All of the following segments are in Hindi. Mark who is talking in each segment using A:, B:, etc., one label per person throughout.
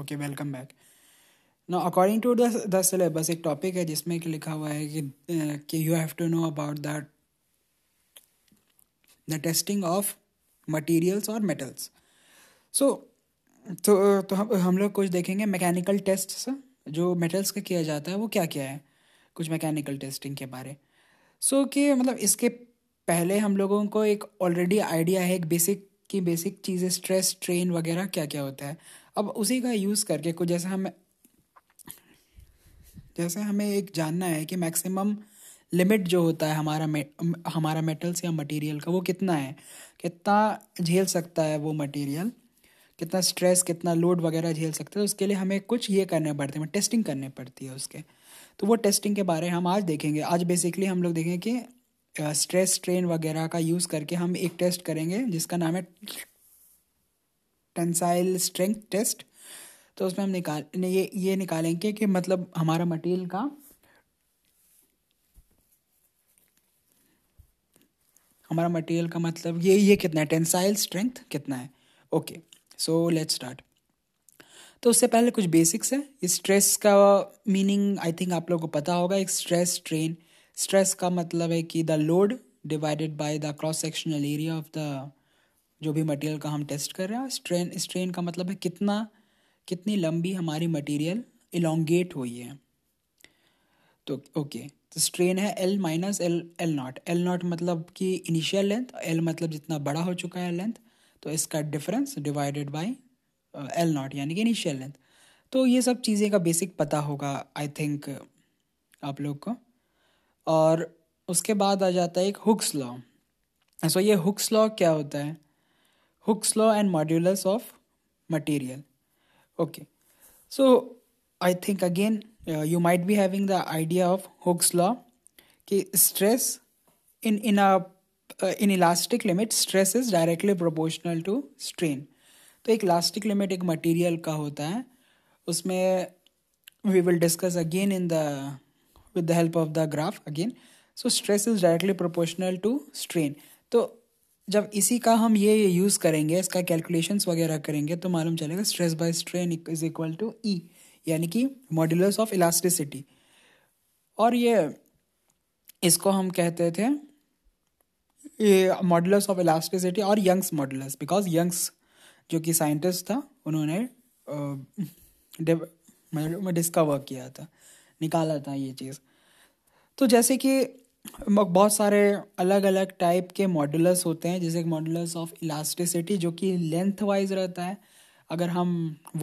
A: Okay welcome back no according to the syllabus एक टॉपिक है जिसमें कि लिखा हुआ है कि you have to know about that the testing of materials और मेटल्स सो तो तो हम हम लोग कुछ देखेंगे मैकेनिकल टेस्ट जो मेटल्स का किया जाता है वो क्या क्या है कुछ मैकेनिकल टेस्टिंग के बारे सो so, कि मतलब इसके पहले हम लोगों को एक ऑलरेडी आइडिया है एक बेसिक की बेसिक चीज़ें स्ट्रेस स्ट्रेन वगैरह क्या क्या होता है अब उसी का यूज़ करके कुछ जैसे हम जैसे हमें एक जानना है कि मैक्सिमम लिमिट जो होता है हमारा मे, हमारा मेटल्स या मटेरियल का वो कितना है कितना झेल सकता है वो मटेरियल कितना स्ट्रेस कितना लोड वगैरह झेल सकता है तो उसके लिए हमें कुछ ये करने पड़ते हैं टेस्टिंग करने पड़ती है उसके तो वो टेस्टिंग के बारे में हम आज देखेंगे आज बेसिकली हम लोग देखेंगे कि स्ट्रेस ट्रेन वगैरह का यूज़ करके हम एक टेस्ट करेंगे जिसका नाम है टेंसाइल स्ट्रेंथ टेस्ट तो उसमें हम निकाल ये ये निकालेंगे कि मतलब हमारा मटेरियल का हमारा मटेरियल का मतलब ये ये कितना है टेंसाइल स्ट्रेंथ कितना है ओके सो लेट स्टार्ट तो उससे पहले कुछ बेसिक्स है स्ट्रेस का मीनिंग आई थिंक आप लोगों को पता होगा एक स्ट्रेस ट्रेन स्ट्रेस का मतलब है कि the load divided by the cross sectional area of the जो भी मटेरियल का हम टेस्ट कर रहे हैं स्ट्रेन स्ट्रेन का मतलब है कितना कितनी लंबी हमारी मटेरियल इलोंगेट हुई है तो ओके तो स्ट्रेन है L minus L L nought L nought मतलब कि इनिशियल लेंथ एल मतलब जितना बड़ा हो चुका है लेंथ तो इसका difference divided by L nought यानी कि इनिशियल लेंथ तो ये सब चीज़ें का बेसिक पता होगा आई थिंक आप लोग को और उसके बाद आ जाता है एक हुक्स लॉ सो ये हुक्स लॉ क्या होता है Hooke's law and modulus of material okay so I think again you might be having the idea of Hooke's law कि stress in in a in elastic limit stress is directly proportional to strain तो एक इलास्टिक लिमिट एक मटेरियल का होता है उसमें we will discuss again in the with the help of the graph again. So stress is directly proportional to strain. तो जब इसी का हम ये यूज़ करेंगे इसका कैलकुलेशंस वगैरह करेंगे तो मालूम चलेगा stress by strain is equal to E यानी कि मॉड्यूलस ऑफ इलास्टिसिटी और ये इसको हम कहते थे मॉडल्स ऑफ इलास्टिसिटी और यंग्स मॉडल्स बिकॉज यंग्स जो कि साइंटिस्ट था उन्होंने डिस्कवर मतलब किया था निकाला था ये चीज़ तो जैसे कि बहुत सारे अलग अलग टाइप के मॉडुलस होते हैं जैसे मॉडुलस ऑफ इलास्टिसिटी जो कि लेंथ वाइज रहता है अगर हम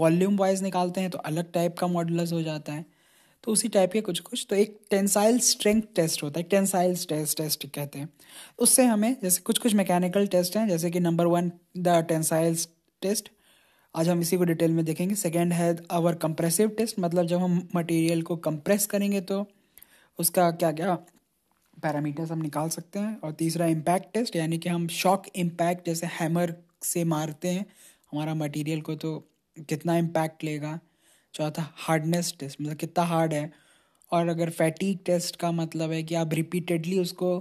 A: वॉल्यूम वाइज निकालते हैं तो अलग टाइप का मॉडुलस हो जाता है तो उसी टाइप के कुछ कुछ तो एक टेंसाइल स्ट्रेंथ टेस्ट होता है टेंसाइल टेस्ट टेस्ट कहते हैं उससे हमें जैसे कुछ कुछ मैकेनिकल टेस्ट हैं जैसे कि number one the tensile test आज हम इसी को डिटेल में देखेंगे सेकेंड है आवर कंप्रेसिव टेस्ट मतलब जब हम मटेरियल को कंप्रेस करेंगे तो उसका क्या क्या पैरामीटर्स हम निकाल सकते हैं और तीसरा इम्पैक्ट टेस्ट यानी कि हम शॉक इम्पैक्ट जैसे हैमर से मारते हैं हमारा मटेरियल को तो कितना इम्पैक्ट लेगा चौथा हार्डनेस टेस्ट मतलब कितना हार्ड है और अगर फैटीक टेस्ट का मतलब है कि आप रिपीटेडली उसको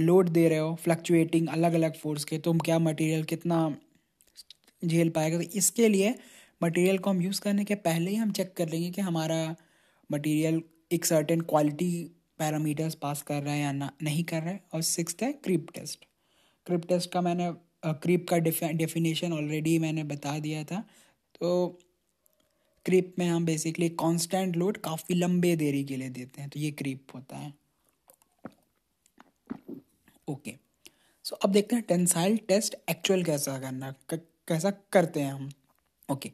A: लोड दे रहे हो फ्लक्चुएटिंग अलग अलग फोर्स के तो क्या मटेरियल कितना झेल पाएगा तो इसके लिए मटेरियल को हम यूज़ करने के पहले ही हम चेक कर लेंगे कि हमारा मटेरियल एक सर्टेन क्वालिटी पैरामीटर्स पास कर रहा है या ना नहीं कर रहा है और सिक्स है क्रीप टेस्ट क्रिप टेस्ट का मैंने क्रीप का डेफिनेशन ऑलरेडी मैंने बता दिया था तो क्रीप में हम बेसिकली कांस्टेंट लोड काफ़ी लंबे देरी के लिए देते हैं तो ये क्रीप होता है ओके okay. सो so, अब देखते हैं टेंसाइल टेस्ट एक्चुअल कैसा करना कैसा करते हैं हम ओके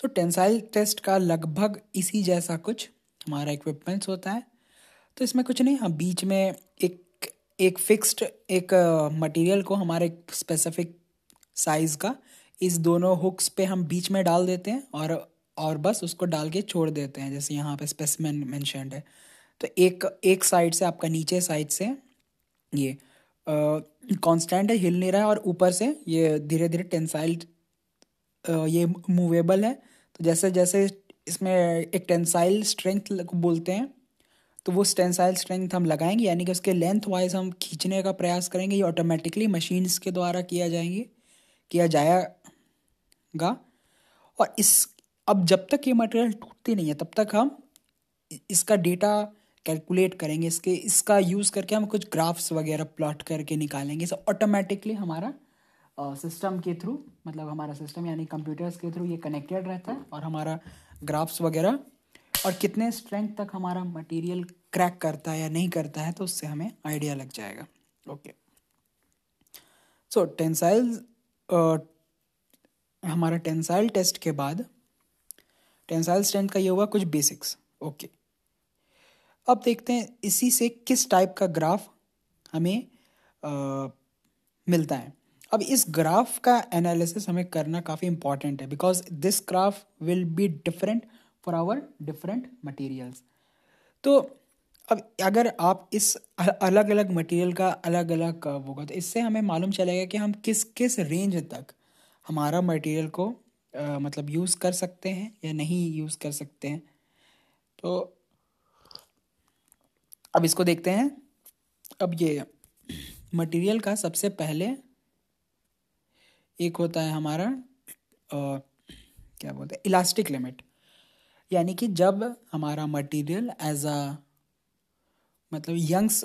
A: सो टेंसाइल टेस्ट का लगभग इसी जैसा कुछ हमारा इक्विपमेंट्स होता है तो इसमें कुछ नहीं हाँ बीच में एक एक फिक्स्ड एक मटेरियल uh, को हमारे स्पेसिफिक साइज़ का इस दोनों हुक्स पे हम बीच में डाल देते हैं और और बस उसको डाल के छोड़ देते हैं जैसे यहाँ पे स्पेसिमेन मैंशनड है तो एक एक साइड से आपका नीचे साइड से ये कांस्टेंट है हिल नहीं रहा है और ऊपर से ये धीरे धीरे टेंसाइल ये मूवेबल है तो जैसे जैसे इसमें एक टेंसाइल स्ट्रेंथ बोलते हैं तो वो टेंसाइल स्ट्रेंथ हम लगाएंगे यानी कि उसके लेंथ वाइज हम खींचने का प्रयास करेंगे ये ऑटोमेटिकली मशीन्स के द्वारा किया जाएंगे किया जाएगा और इस अब जब तक ये मटेरियल टूटती नहीं है तब तक हम इसका डेटा कैलकुलेट करेंगे इसके इसका यूज़ करके हम कुछ ग्राफ्स वगैरह प्लॉट करके निकालेंगे सो ऑटोमेटिकली हमारा सिस्टम के थ्रू मतलब हमारा सिस्टम यानी कंप्यूटर्स के थ्रू ये कनेक्टेड रहता है और हमारा ग्राफ्स वगैरह और कितने स्ट्रेंथ तक हमारा मटेरियल क्रैक करता है या नहीं करता है तो उससे हमें आइडिया लग जाएगा ओके सो टेंसाइल हमारा टेंसाइल टेस्ट के बाद टेंसाइल स्ट्रेंथ का ये हुआ कुछ बेसिक्स ओके okay. अब देखते हैं इसी से किस टाइप का ग्राफ हमें आ, मिलता है अब इस ग्राफ का एनालिसिस हमें करना काफ़ी इंपॉर्टेंट है because this graph will be different for our different materials तो अब अगर आप इस अलग अलग मटेरियल का अलग अलग कर्व होगा तो इससे हमें मालूम चलेगा कि हम किस किस रेंज तक हमारा मटेरियल को आ, मतलब यूज़ कर सकते हैं या नहीं यूज़ कर सकते हैं तो अब इसको देखते हैं अब ये मटेरियल का सबसे पहले एक होता है हमारा आ, क्या बोलते हैं इलास्टिक लिमिट यानी कि जब हमारा मटेरियल एज अ मतलब यंग्स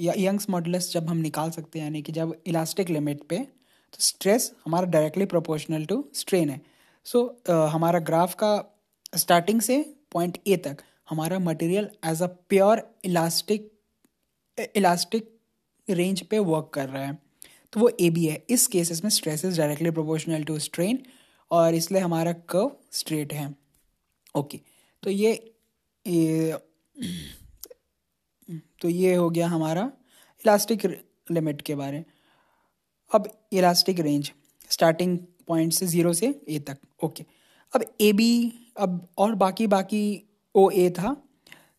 A: या यंग्स मॉडल्स जब हम निकाल सकते हैं यानी कि जब इलास्टिक लिमिट पे तो स्ट्रेस हमारा डायरेक्टली प्रोपोर्शनल टू स्ट्रेन है सो so, uh, हमारा ग्राफ का स्टार्टिंग से पॉइंट ए तक हमारा material as a pure elastic elastic range पे वर्क कर रहा है तो वो ए बी है इस केसेस में stress is directly proportional to strain और इसलिए हमारा कर्व स्ट्रेट है ओके okay, तो ये, ये तो ये हो गया हमारा इलास्टिक लिमिट के बारे अब इलास्टिक रेंज स्टार्टिंग पॉइंट से ज़ीरो से ए तक ओके अब ए बी अब और बाकी बाकी ओ ए था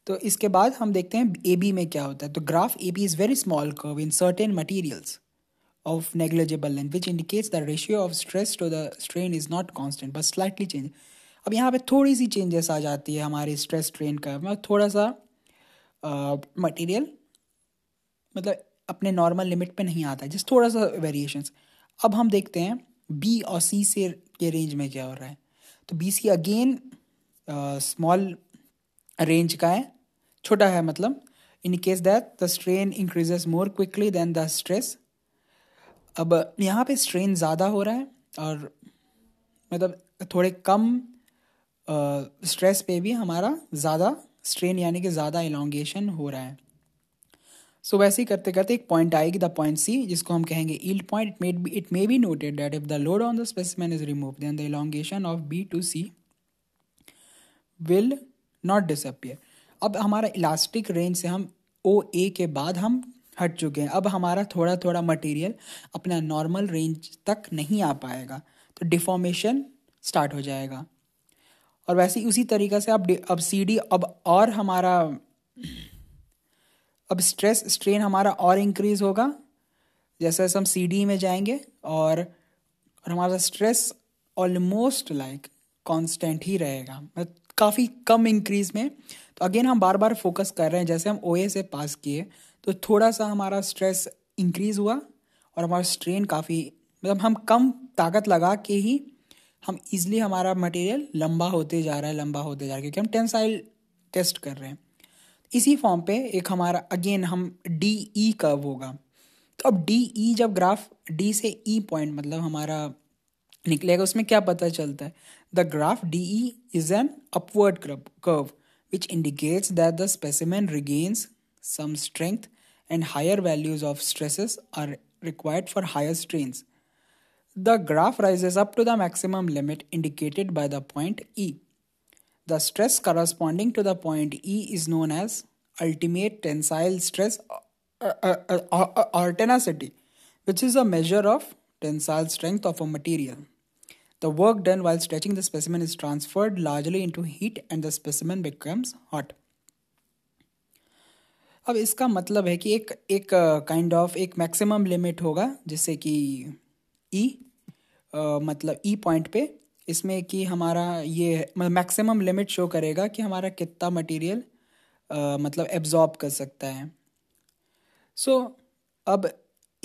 A: तो इसके बाद हम देखते हैं ए बी में क्या होता है तो graph A B is very small curve in certain materials of negligible length which indicates the ratio of stress to the strain is not constant but slightly change अब यहाँ पे थोड़ी सी चेंजेस आ जाती है हमारे स्ट्रेस स्ट्रेन कर्व में थोड़ा सा मटीरियल uh, मतलब अपने नॉर्मल लिमिट पे नहीं आता है जस्ट थोड़ा सा वेरिएशंस अब हम देखते हैं बी और सी से के रेंज में क्या हो रहा है तो B C again small range का है छोटा है मतलब in case that the strain increases more quickly than the stress अब यहाँ पे स्ट्रेन ज़्यादा हो रहा है और मतलब थोड़े कम स्ट्रेस पे भी हमारा ज़्यादा स्ट्रेन यानी कि ज़्यादा इलांगेशन हो रहा है सो so, वैसे ही करते करते एक पॉइंट आएगी द पॉइंट सी जिसको हम कहेंगे yield point it may it may be noted that if the load on the specimen is remove then the elongation of B to C will not disappear अब हमारा इलास्टिक रेंज से हम ओ ए के बाद हम हट चुके हैं अब हमारा थोड़ा थोड़ा मटेरियल अपना नॉर्मल रेंज तक नहीं आ पाएगा तो डिफॉर्मेशन स्टार्ट हो जाएगा और वैसे ही उसी तरीक़े से अब अब सी अब और हमारा अब स्ट्रेस स्ट्रेन हमारा और इंक्रीज़ होगा जैसे जैसे हम सी डी में जाएंगे और, और हमारा स्ट्रेस ऑलमोस्ट लाइक कांस्टेंट ही रहेगा मतलब काफ़ी कम इंक्रीज में तो अगेन हम बार बार फोकस कर रहे हैं जैसे हम ओ से पास किए तो थोड़ा सा हमारा स्ट्रेस इंक्रीज हुआ और हमारा स्ट्रेन काफ़ी मतलब हम कम ताकत लगा के ही हम इजली हमारा मटेरियल लंबा होते जा रहा है लंबा होते जा रहा है क्योंकि हम टेंसाइल टेस्ट कर रहे हैं इसी फॉर्म पे एक हमारा अगेन हम डी ई कर्व होगा तो अब डी ई e जब ग्राफ डी से ई e पॉइंट मतलब हमारा निकलेगा उसमें क्या पता चलता है The graph DE is an upward curve which indicates that the specimen regains some strength and higher values of stresses are required for higher strains. The graph rises up to the maximum limit indicated by the point E. The stress corresponding to the point E is known as ultimate tensile stress or, or, or, or tenacity, which is a measure of tensile strength of a material. The work done while stretching the specimen is transferred largely into heat and the specimen becomes hot. अब इसका मतलब है कि एक एक काइंड uh, ऑफ एक मैक्सिमम लिमिट होगा जैसे कि ई e, uh, मतलब ई e पॉइंट पे इसमें कि हमारा ये मैक्सिमम लिमिट शो करेगा कि हमारा कितना मटेरियल uh, मतलब एब्जॉर्ब कर सकता है सो so, अब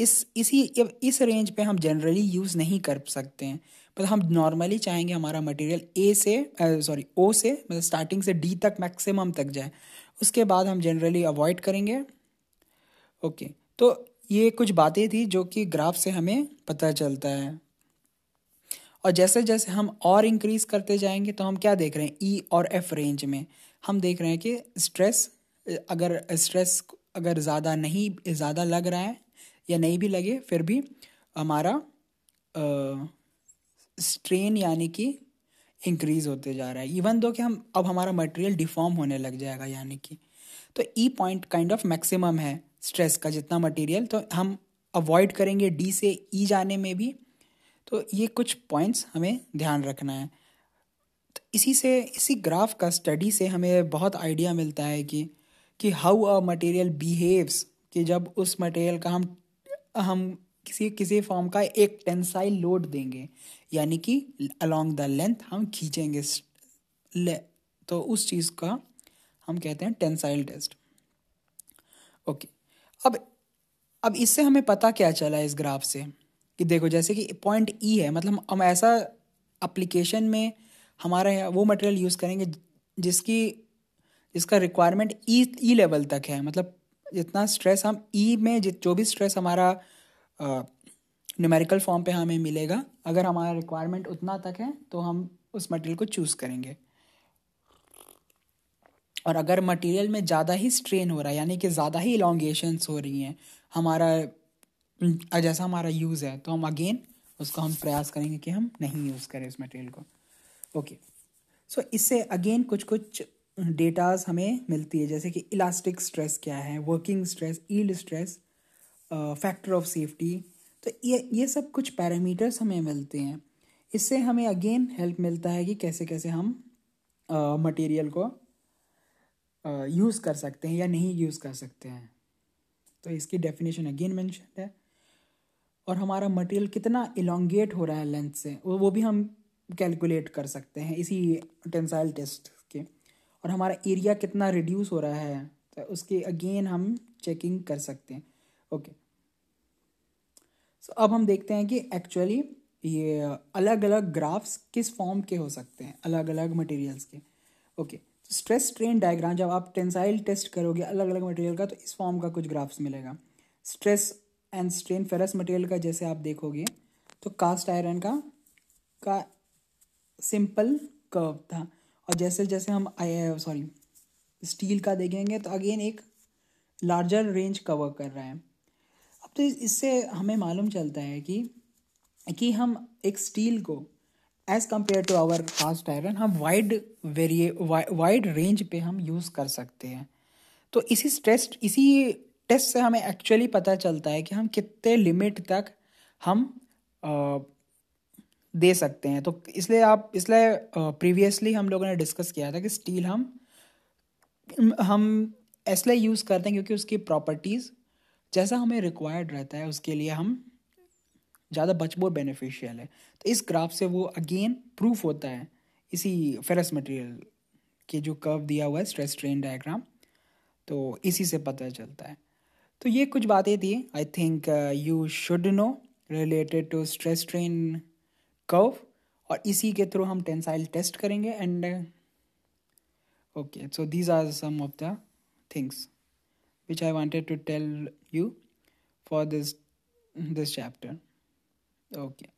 A: इस इसी इस रेंज पे हम जनरली यूज़ नहीं कर सकते हैं मतलब हम नॉर्मली चाहेंगे हमारा मटेरियल ए से सॉरी ओ से मतलब स्टार्टिंग से डी तक मैक्सिमम तक जाए उसके बाद हम जनरली अवॉइड करेंगे ओके तो ये कुछ बातें थी जो कि ग्राफ से हमें पता चलता है और जैसे जैसे हम और इंक्रीज करते जाएंगे तो हम क्या देख रहे हैं ई e और एफ रेंज में हम देख रहे हैं कि स्ट्रेस अगर स्ट्रेस अगर ज़्यादा नहीं ज़्यादा लग रहा है या नहीं भी लगे फिर भी हमारा आ, स्ट्रेन यानी कि इंक्रीज होते जा रहा है इवन दो कि हम अब हमारा मटेरियल डिफॉर्म होने लग जाएगा यानी कि तो E point kind of maximum है स्ट्रेस का जितना मटेरियल तो हम अवॉइड करेंगे डी से ई e जाने में भी तो ये कुछ पॉइंट्स हमें ध्यान रखना है तो इसी से इसी ग्राफ का स्टडी से हमें बहुत आइडिया मिलता है कि कि हाउ अ मटेरियल बिहेव्स कि जब उस मटेरियल का हम हम किसी किसी फॉर्म का एक टेंसाइल लोड देंगे यानी कि अलोंग द लेंथ हम खींचेंगे ले तो उस चीज़ का हम कहते हैं टेंसाइल टेस्ट ओके अब अब इससे हमें पता क्या चला इस ग्राफ से कि देखो जैसे कि पॉइंट ई e है मतलब हम ऐसा अप्लीकेशन में हमारा वो मटेरियल यूज़ करेंगे जिसकी जिसका रिक्वायरमेंट ई ई लेवल तक है मतलब जितना स्ट्रेस हम ई e में जो भी स्ट्रेस हमारा न्यूमेरिकल फॉर्म पे हमें मिलेगा अगर हमारा रिक्वायरमेंट उतना तक है तो हम उस मटेरियल को चूज़ करेंगे और अगर मटेरियल में ज़्यादा ही स्ट्रेन हो रहा है यानी कि ज़्यादा ही इलांगेशंस हो रही हैं हमारा जैसा हमारा यूज़ है तो हम अगेन उसका हम प्रयास करेंगे कि हम नहीं यूज़ करें उस मटेरियल को ओके सो इससे अगेन कुछ कुछ डेटाज हमें मिलती है जैसे कि इलास्टिक स्ट्रेस क्या है working stress yield stress factor of safety तो ये ये सब कुछ पैरामीटर्स हमें मिलते हैं इससे हमें अगेन हेल्प मिलता है कि कैसे कैसे हम मटेरियल को यूज़ कर सकते हैं या नहीं यूज़ कर सकते हैं तो इसकी डेफिनेशन अगेन मैंशन है और हमारा मटेरियल कितना इलोंगेट हो रहा है लेंथ से वो वो भी हम कैलकुलेट कर सकते हैं इसी टेंसाइल टेस्ट के और हमारा एरिया कितना रिड्यूस हो रहा है तो उसके अगेन हम चेकिंग कर सकते हैं ओके okay. सो अब हम देखते हैं कि एक्चुअली ये अलग अलग ग्राफ्स किस फॉर्म के हो सकते हैं अलग अलग मटेरियल्स के ओके तो स्ट्रेस स्ट्रेन डायग्राम जब आप टेंसाइल टेस्ट करोगे अलग अलग मटेरियल का तो इस फॉर्म का कुछ ग्राफ्स मिलेगा stress and strain ferrous material का जैसे आप देखोगे तो कास्ट आयरन का का सिंपल कर्व था और जैसे जैसे हम सॉरी स्टील का देखेंगे तो अगेन एक लार्जर रेंज कवर कर रहा है तो इससे हमें मालूम चलता है कि कि हम एक स्टील को as compare to our cast iron हम वाइड वेरिए वाइड रेंज पे हम यूज़ कर सकते हैं तो इसी टेस्ट इसी टेस्ट से हमें एक्चुअली पता चलता है कि हम कितने लिमिट तक हम आ, दे सकते हैं तो इसलिए आप इसलिए प्रीवियसली हम लोगों ने डिस्कस किया था कि स्टील हम हम इसलिए यूज़ करते हैं क्योंकि उसकी प्रॉपर्टीज़ जैसा हमें रिक्वायर्ड रहता है उसके लिए हम ज़्यादा बचबोर बेनिफिशियल है तो इस ग्राफ से वो अगेन प्रूफ होता है इसी फेरस मटेरियल के जो कर्व दिया हुआ है स्ट्रेस ट्रेन डायग्राम तो इसी से पता चलता है तो ये कुछ बातें थी I think you should know related to stress strain curve और इसी के थ्रू हम टेंसाइल टेस्ट करेंगे and okay so these are some of the things which I wanted to tell you for this this chapter. Okay.